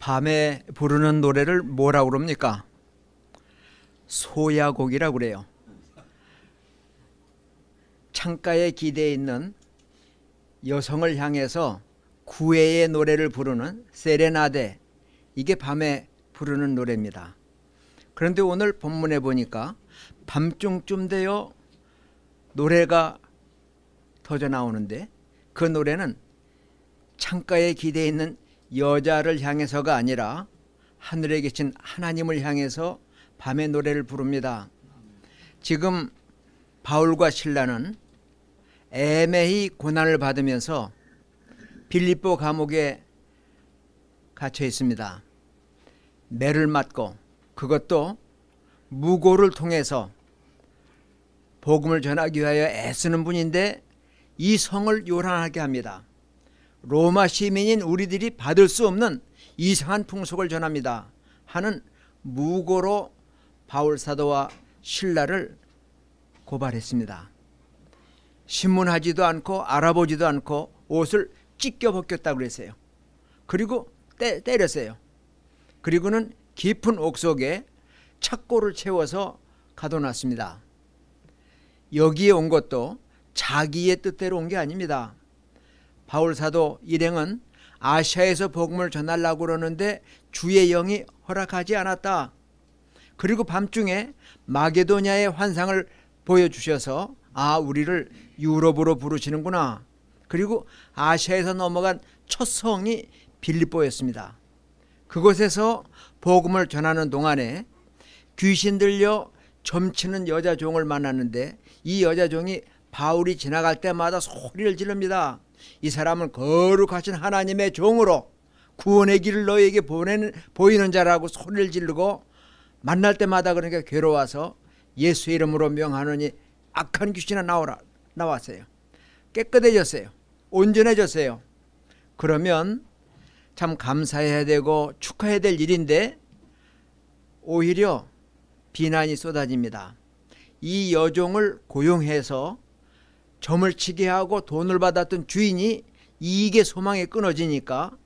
밤에 부르는 노래를 뭐라 그럽니까? 소야곡이라 그래요. 창가에 기대 있는 여성을 향해서 구애의 노래를 부르는 세레나데 이게 밤에 부르는 노래입니다. 그런데 오늘 본문에 보니까 밤중쯤 되어 노래가 터져 나오는데 그 노래는 창가에 기대 있는 여자를 향해서가 아니라 하늘에 계신 하나님을 향해서 밤의 노래를 부릅니다. 지금 바울과 신라는 애매히 고난을 받으면서 빌립보 감옥에 갇혀 있습니다. 매를 맞고 그것도 무고를 통해서 복음을 전하기 위하여 애쓰는 분인데 이 성을 요란하게 합니다. 로마 시민인 우리들이 받을 수 없는 이상한 풍속을 전합니다 하는 무고로 바울사도와 신라를 고발했습니다. 신문하지도 않고 알아보지도 않고 옷을 찢겨 벗겼다고 그랬어요. 그리고 때, 때렸어요. 그리고는 깊은 옥속에 착고를 채워서 가둬놨습니다. 여기에 온 것도 자기의 뜻대로 온 게 아닙니다. 바울 사도 일행은 아시아에서 복음을 전하려고 그러는데 주의 영이 허락하지 않았다. 그리고 밤중에 마게도냐의 환상을 보여주셔서 아 우리를 유럽으로 부르시는구나. 그리고 아시아에서 넘어간 첫 성이 빌립보였습니다. 그곳에서 복음을 전하는 동안에 귀신 들려 점치는 여자 종을 만났는데 이 여자 종이 바울이 지나갈 때마다 소리를 지릅니다. 이사람을 거룩하신 하나님의 종으로 구원의 길을 너에게 보내는, 보이는 자라고 소리를 지르고 만날 때마다 그러니까 괴로워서 예수 이름으로 명하느니 악한 귀신아 나오라 나왔어요. 깨끗해졌어요. 온전해졌어요. 그러면 참 감사해야 되고 축하해야 될 일인데 오히려 비난이 쏟아집니다. 이 여종을 고용해서 점을 치게 하고 돈을 받았던 주인이 이익의 소망에 끊어지니까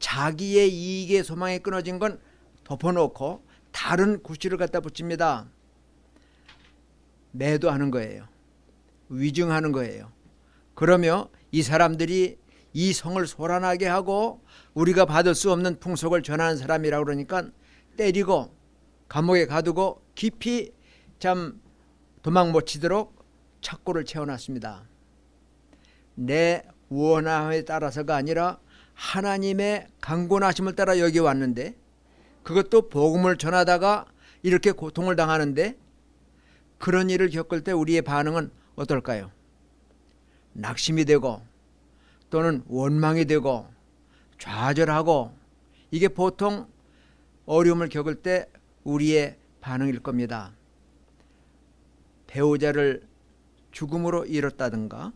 자기의 이익의 소망에 끊어진 건 덮어놓고 다른 구실을 갖다 붙입니다. 매도하는 거예요. 위증하는 거예요. 그러며 이 사람들이 이 성을 소란하게 하고 우리가 받을 수 없는 풍속을 전하는 사람이라 그러니까 때리고 감옥에 가두고 깊이 참 도망 못 치도록 착고를 채워놨습니다. 내 원함에 따라서가 아니라 하나님의 강권하심을 따라 여기 왔는데 그것도 복음을 전하다가 이렇게 고통을 당하는데 그런 일을 겪을 때 우리의 반응은 어떨까요? 낙심이 되고 또는 원망이 되고 좌절하고 이게 보통 어려움을 겪을 때 우리의 반응일 겁니다. 배우자를 죽음으로 잃었다든가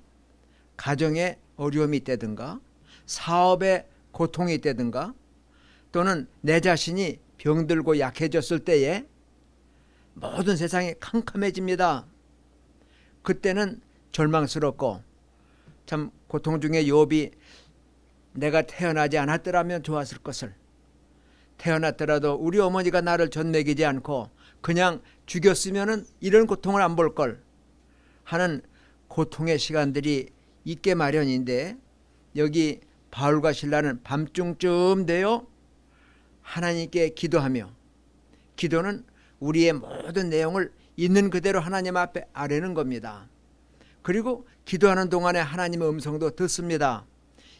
가정에 어려움이 있다든가 사업에 고통이 있다든가 또는 내 자신이 병들고 약해졌을 때에 모든 세상이 캄캄해집니다. 그때는 절망스럽고 참 고통 중에 요비 내가 태어나지 않았더라면 좋았을 것을 태어났더라도 우리 어머니가 나를 전매기지 않고 그냥 죽였으면 이런 고통을 안 볼 걸. 하는 고통의 시간들이 있게 마련인데 여기 바울과 신라는 밤중쯤 되어 하나님께 기도하며 기도는 우리의 모든 내용을 있는 그대로 하나님 앞에 아뢰는 겁니다. 그리고 기도하는 동안에 하나님의 음성도 듣습니다.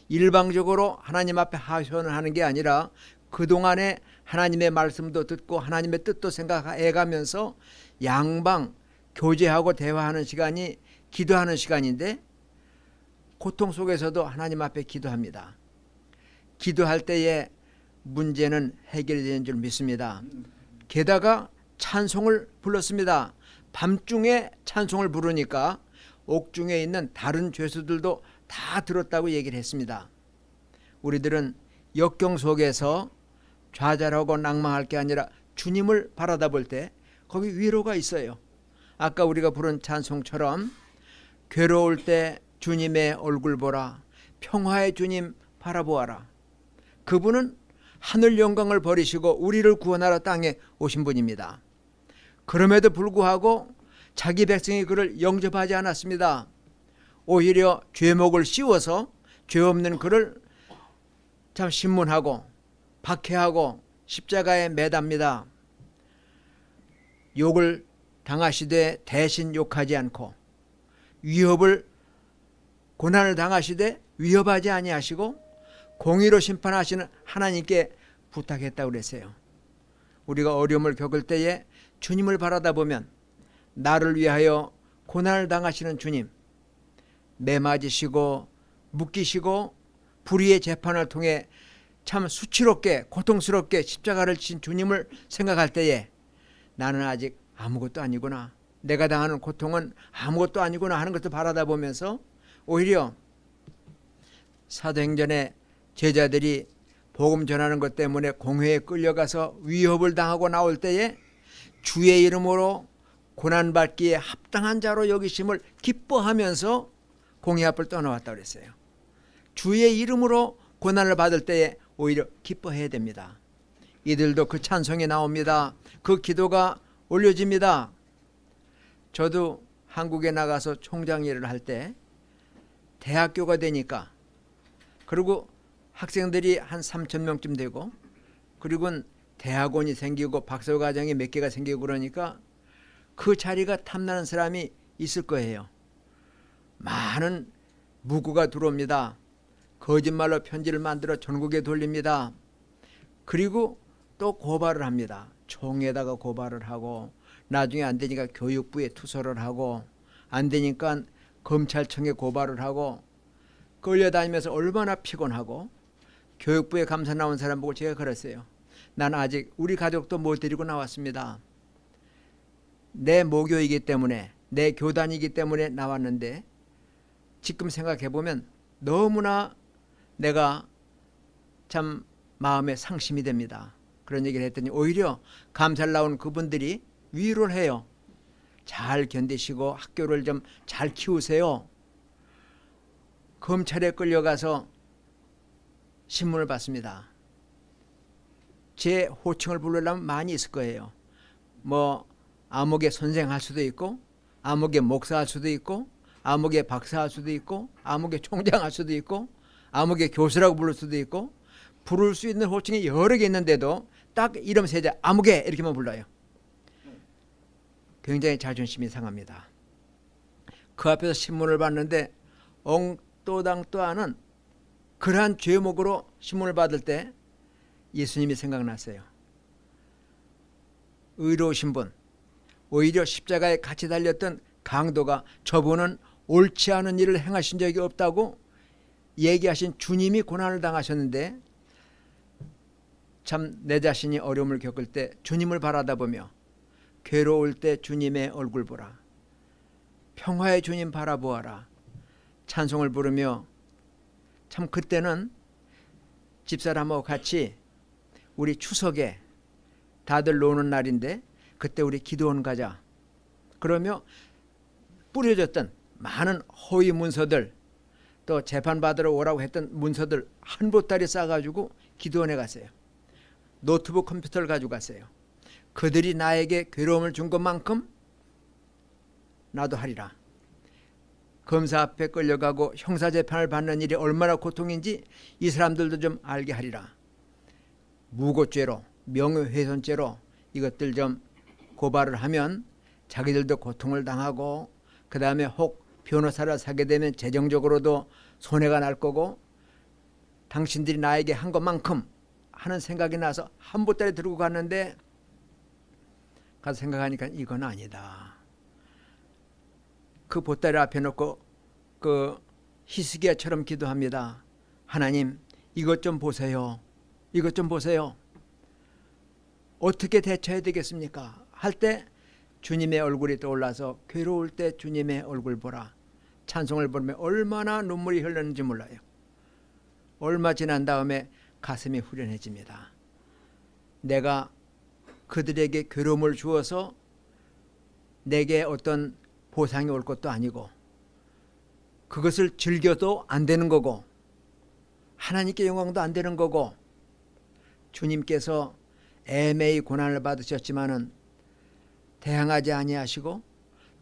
일방적으로 하나님 앞에 하소연을 하는 게 아니라 그동안에 하나님의 말씀도 듣고 하나님의 뜻도 생각해 가면서 양방 교제하고 대화하는 시간이 기도하는 시간인데 고통 속에서도 하나님 앞에 기도합니다. 기도할 때에 문제는 해결되는 줄 믿습니다. 게다가 찬송을 불렀습니다. 밤중에 찬송을 부르니까 옥중에 있는 다른 죄수들도 다 들었다고 얘기를 했습니다. 우리들은 역경 속에서 좌절하고 낭망할 게 아니라 주님을 바라다 볼 때 거기 위로가 있어요. 아까 우리가 부른 찬송처럼 괴로울 때 주님의 얼굴 보라 평화의 주님 바라보아라 그분은 하늘 영광을 버리시고 우리를 구원하러 땅에 오신 분입니다 그럼에도 불구하고 자기 백성이 그를 영접하지 않았습니다 오히려 죄목을 씌워서 죄 없는 그를 참 신문하고 박해하고 십자가에 매답니다 욕을 당하시되 대신 욕하지 않고 위협을 고난을 당하시되 위협하지 아니하시고 공의로 심판하시는 하나님께 부탁했다고 그랬어요. 우리가 어려움을 겪을 때에 주님을 바라다 보면 나를 위하여 고난을 당하시는 주님 내맞으시고 묶이시고 불의의 재판을 통해 참 수치롭게 고통스럽게 십자가를 친 주님을 생각할 때에 나는 아직 아무것도 아니구나. 내가 당하는 고통은 아무것도 아니구나 하는 것을 바라다 보면서 오히려 사도행전의 제자들이 복음 전하는 것 때문에 공회에 끌려가서 위협을 당하고 나올 때에 주의 이름으로 고난받기에 합당한 자로 여기심을 기뻐하면서 공회 앞을 떠나왔다 그랬어요. 주의 이름으로 고난을 받을 때에 오히려 기뻐해야 됩니다. 이들도 그 찬송이 나옵니다. 그 기도가 올려집니다. 저도 한국에 나가서 총장 일을 할 때 대학교가 되니까 그리고 학생들이 한 3천 명쯤 되고 그리고는 대학원이 생기고 박사과정이 몇 개가 생기고 그러니까 그 자리가 탐나는 사람이 있을 거예요. 많은 무구가 들어옵니다. 거짓말로 편지를 만들어 전국에 돌립니다. 그리고 또 고발을 합니다. 총에다가 고발을 하고 나중에 안 되니까 교육부에 투서를 하고 안 되니까 검찰청에 고발을 하고 끌려다니면서 얼마나 피곤하고 교육부에 감사 나온 사람 보고 제가 그랬어요. 난 아직 우리 가족도 못 데리고 나왔습니다. 내 모교이기 때문에 내 교단이기 때문에 나왔는데 지금 생각해보면 너무나 내가 참 마음에 상심이 됩니다. 그런 얘기를 했더니 오히려 감사를 나온 그분들이 위로를 해요. 잘 견디시고 학교를 좀 잘 키우세요. 검찰에 끌려가서 신문을 받습니다. 제 호칭을 부르려면 많이 있을 거예요. 뭐 암흑의 선생 할 수도 있고 암흑의 목사 할 수도 있고 암흑의 박사 할 수도 있고 암흑의 총장 할 수도 있고 암흑의 교수라고 부를 수도 있고 부를 수 있는 호칭이 여러 개 있는데도 딱 이름 세자 아무개 이렇게만 불러요. 굉장히 자존심이 상합니다. 그 앞에서 신문을 봤는데 엉또당또하는 그러한 죄목으로 신문을 받을 때 예수님이 생각났어요. 의로우신 분, 오히려 십자가에 같이 달렸던 강도가 저분은 옳지 않은 일을 행하신 적이 없다고 얘기하신 주님이 고난을 당하셨는데 참내 자신이 어려움을 겪을 때 주님을 바라다보며 괴로울 때 주님의 얼굴 보라. 평화의 주님 바라보아라. 찬송을 부르며 참 그때는 집사람하고 같이 우리 추석에 다들 노는 날인데 그때 우리 기도원 가자. 그러며 뿌려졌던 많은 허위 문서들 또 재판받으러 오라고 했던 문서들 한 보따리 싸가지고 기도원에 가세요 노트북 컴퓨터를 가져가세요 그들이 나에게 괴로움을 준 것만큼 나도 하리라. 검사 앞에 끌려가고 형사 재판을 받는 일이 얼마나 고통인지 이 사람들도 좀 알게 하리라. 무고죄로 명예훼손죄로 이것들 좀 고발을 하면 자기들도 고통을 당하고 그 다음에 혹 변호사를 사게 되면 재정적으로도 손해가 날 거고 당신들이 나에게 한 것만큼 하는 생각이 나서 한 보따리 들고 갔는데 가서 생각하니까 이건 아니다. 그 보따리 앞에 놓고 그 히스기야처럼 기도합니다. 하나님 이것 좀 보세요. 이것 좀 보세요. 어떻게 대처해야 되겠습니까? 할 때 주님의 얼굴이 떠올라서 괴로울 때 주님의 얼굴 보라. 찬송을 부르면 얼마나 눈물이 흘렀는지 몰라요. 얼마 지난 다음에 가슴이 후련해집니다. 내가 그들에게 괴로움을 주어서 내게 어떤 보상이 올 것도 아니고 그것을 즐겨도 안 되는 거고 하나님께 영광도 안 되는 거고 주님께서 애매히 고난을 받으셨지만은 대항하지 아니하시고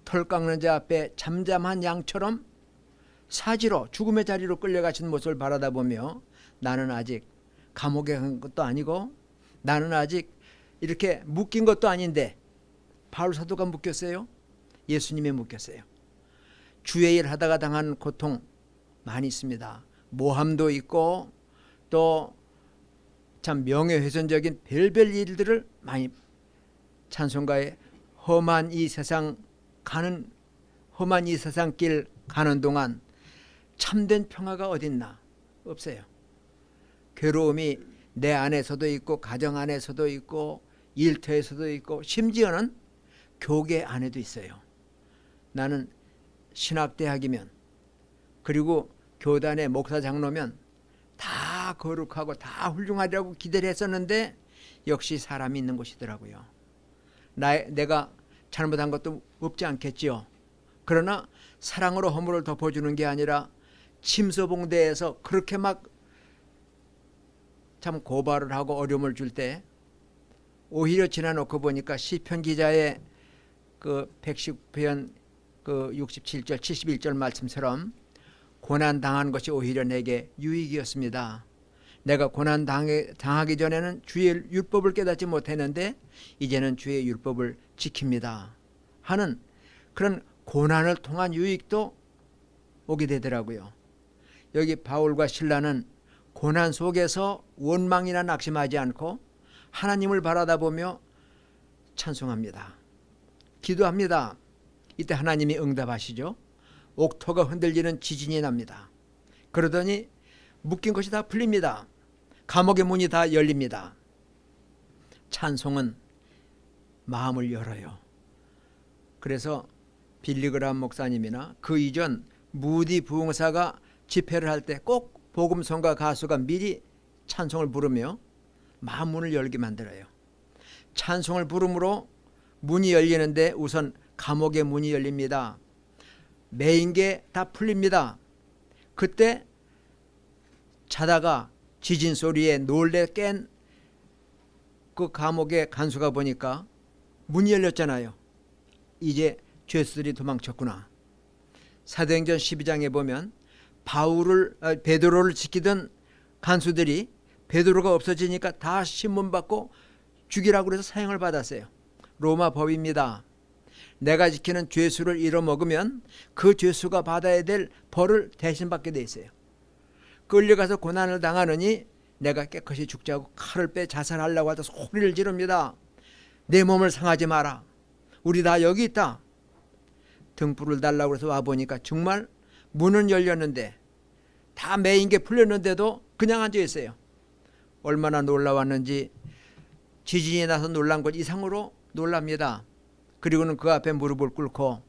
털 깎는 자 앞에 잠잠한 양처럼 사지로 죽음의 자리로 끌려가신 모습을 바라다 보며 나는 아직 감옥에 간 것도 아니고 나는 아직 이렇게 묶인 것도 아닌데 바울 사도가 묶였어요. 예수님이 묶였어요. 주의 일 하다가 당한 고통 많이 있습니다. 모함도 있고 또 참 명예훼손적인 별별 일들을 많이 찬송가에 험한 이 세상 가는 험한 이 세상 길 가는 동안 참된 평화가 어딨나 없어요. 괴로움이 내 안에서도 있고 가정 안에서도 있고 일터에서도 있고 심지어는 교계 안에도 있어요. 나는 신학대학이면 그리고 교단의 목사 장로면 다 거룩하고 다 훌륭하리라고 기대를 했었는데 역시 사람이 있는 곳이더라고요. 나 내가 잘못한 것도 없지 않겠지요. 그러나 사랑으로 허물을 덮어주는 게 아니라 침소봉대에서 그렇게 막참 고발을 하고 어려움을 줄 때 오히려 지나놓고 보니까 시편 기자의 그 110편 그 67절 71절 말씀처럼 고난 당한 것이 오히려 내게 유익이었습니다. 내가 고난 당해, 당하기 전에는 주의 율법을 깨닫지 못했는데 이제는 주의 율법을 지킵니다. 하는 그런 고난을 통한 유익도 오게 되더라고요. 여기 바울과 신라는 고난 속에서 원망이나 낙심하지 않고 하나님을 바라다보며 찬송합니다. 기도합니다. 이때 하나님이 응답하시죠. 옥토가 흔들리는 지진이 납니다. 그러더니 묶인 것이 다 풀립니다. 감옥의 문이 다 열립니다. 찬송은 마음을 열어요. 그래서 빌리그람 목사님이나 그 이전 무디 부흥사가 집회를 할때꼭 복음성과 가수가 미리 찬송을 부르며 마문을 열게 만들어요. 찬송을 부름으로 문이 열리는데 우선 감옥의 문이 열립니다. 매인 게 다 풀립니다. 그때 자다가 지진 소리에 놀래 깬 그 감옥의 간수가 보니까 문이 열렸잖아요. 이제 죄수들이 도망쳤구나. 사도행전 12장에 보면 바울을 아, 베드로를 지키던 간수들이 베드로가 없어지니까 다 신문 받고 죽이라고 그래서 사형을 받았어요. 로마 법입니다. 내가 지키는 죄수를 잃어먹으면 그 죄수가 받아야 될 벌을 대신 받게 돼 있어요. 끌려가서 고난을 당하느니 내가 깨끗이 죽자고 칼을 빼 자살하려고 하다 소리를 지릅니다. 내 몸을 상하지 마라. 우리 다 여기 있다. 등불을 달라고 해서 와보니까 정말 문은 열렸는데 다메인게 풀렸는데도 그냥 앉아 있어요. 얼마나 놀라웠는지 지진이 나서 놀란 것 이상으로 놀랍니다. 그리고는 그 앞에 무릎을 꿇고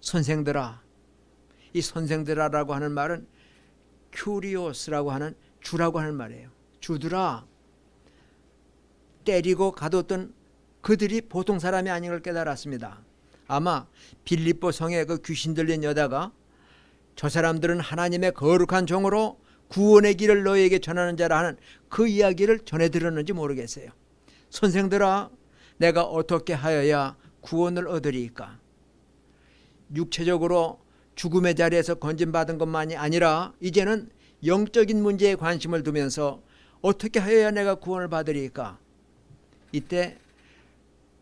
선생들아 이 선생들아라고 하는 말은 큐리오스라고 하는 주라고 하는 말이에요. 주들아 때리고 가뒀던 그들이 보통 사람이 아닌 걸 깨달았습니다. 아마 빌립보 성에그 귀신 들린 여자가 저 사람들은 하나님의 거룩한 종으로 구원의 길을 너희에게 전하는 자라 하는 그 이야기를 전해 들었는지 모르겠어요. 선생들아 내가 어떻게 하여야 구원을 얻으리까? 육체적으로 죽음의 자리에서 건진받은 것만이 아니라 이제는 영적인 문제에 관심을 두면서 어떻게 하여야 내가 구원을 받으리까? 이때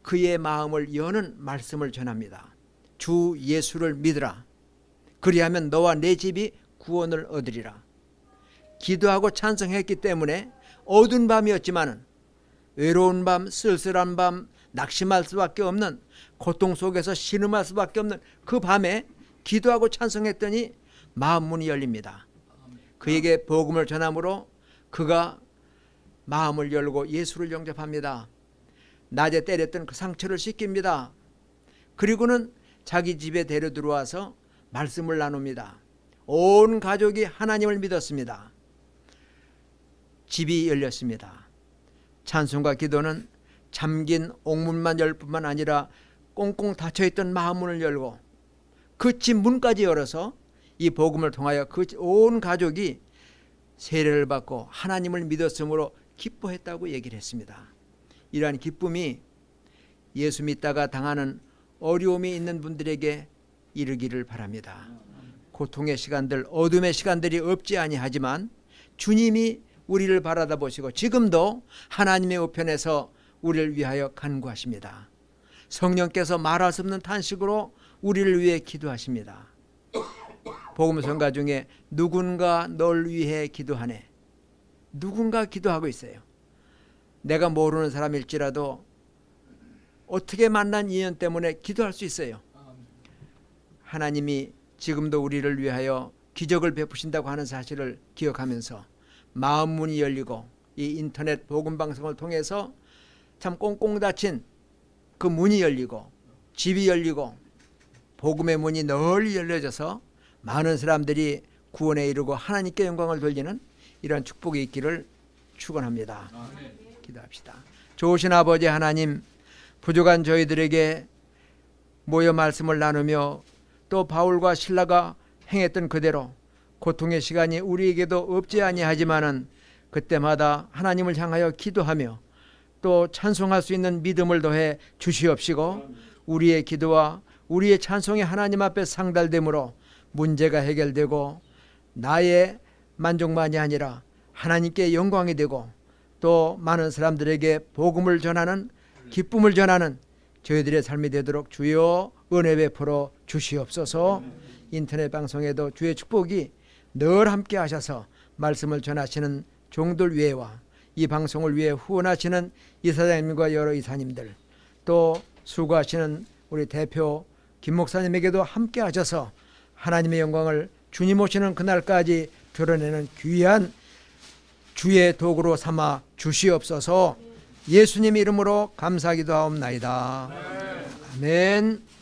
그의 마음을 여는 말씀을 전합니다. 주 예수를 믿으라. 그리하면 너와 내 집이 구원을 얻으리라. 기도하고 찬성했기 때문에 어두운 밤이었지만 외로운 밤, 쓸쓸한 밤, 낙심할 수밖에 없는 고통 속에서 신음할 수밖에 없는 그 밤에 기도하고 찬성했더니 마음 문이 열립니다. 그에게 복음을 전함으로 그가 마음을 열고 예수를 영접합니다. 낮에 때렸던 그 상처를 씻깁니다. 그리고는 자기 집에 데려 들어와서 말씀을 나눕니다. 온 가족이 하나님을 믿었습니다. 집이 열렸습니다. 찬송과 기도는 잠긴 옥문만 열 뿐만 아니라 꽁꽁 닫혀있던 마음문을 열고 그 집 문까지 열어서 이 복음을 통하여 그 온 가족이 세례를 받고 하나님을 믿었으므로 기뻐했다고 얘기를 했습니다. 이러한 기쁨이 예수 믿다가 당하는 어려움이 있는 분들에게 이르기를 바랍니다. 고통의 시간들 어둠의 시간들이 없지 아니하지만 주님이 우리를 바라다 보시고 지금도 하나님의 우편에서 우리를 위하여 간구하십니다. 성령께서 말할 수 없는 탄식으로 우리를 위해 기도하십니다. 복음성가 중에 누군가 널 위해 기도하네. 누군가 기도하고 있어요. 내가 모르는 사람일지라도 어떻게 만난 인연 때문에 기도할 수 있어요. 하나님이 지금도 우리를 위하여 기적을 베푸신다고 하는 사실을 기억하면서 마음 문이 열리고 이 인터넷 복음 방송을 통해서 참 꽁꽁 닫힌 그 문이 열리고 집이 열리고 복음의 문이 널리 열려져서 많은 사람들이 구원에 이르고 하나님께 영광을 돌리는 이런 축복이 있기를 축원합니다. 기도합시다. 좋으신 아버지 하나님 부족한 저희들에게 모여 말씀을 나누며 또 바울과 신라가 행했던 그대로 고통의 시간이 우리에게도 없지 아니하지만은 그때마다 하나님을 향하여 기도하며 또 찬송할 수 있는 믿음을 더해 주시옵시고 우리의 기도와 우리의 찬송이 하나님 앞에 상달되므로 문제가 해결되고 나의 만족만이 아니라 하나님께 영광이 되고 또 많은 사람들에게 복음을 전하는 기쁨을 전하는 저희들의 삶이 되도록 주여 은혜 베풀어 주시옵소서 인터넷 방송에도 주의 축복이 늘 함께 하셔서 말씀을 전하시는 종들 위에와 이 방송을 위해 후원하시는 이사장님과 여러 이사님들 또 수고하시는 우리 대표 김 목사님에게도 함께 하셔서 하나님의 영광을 주님 오시는 그날까지 드러내는 귀한 주의 도구로 삼아 주시옵소서 예수님 이름으로 감사기도 하옵나이다. 아멘.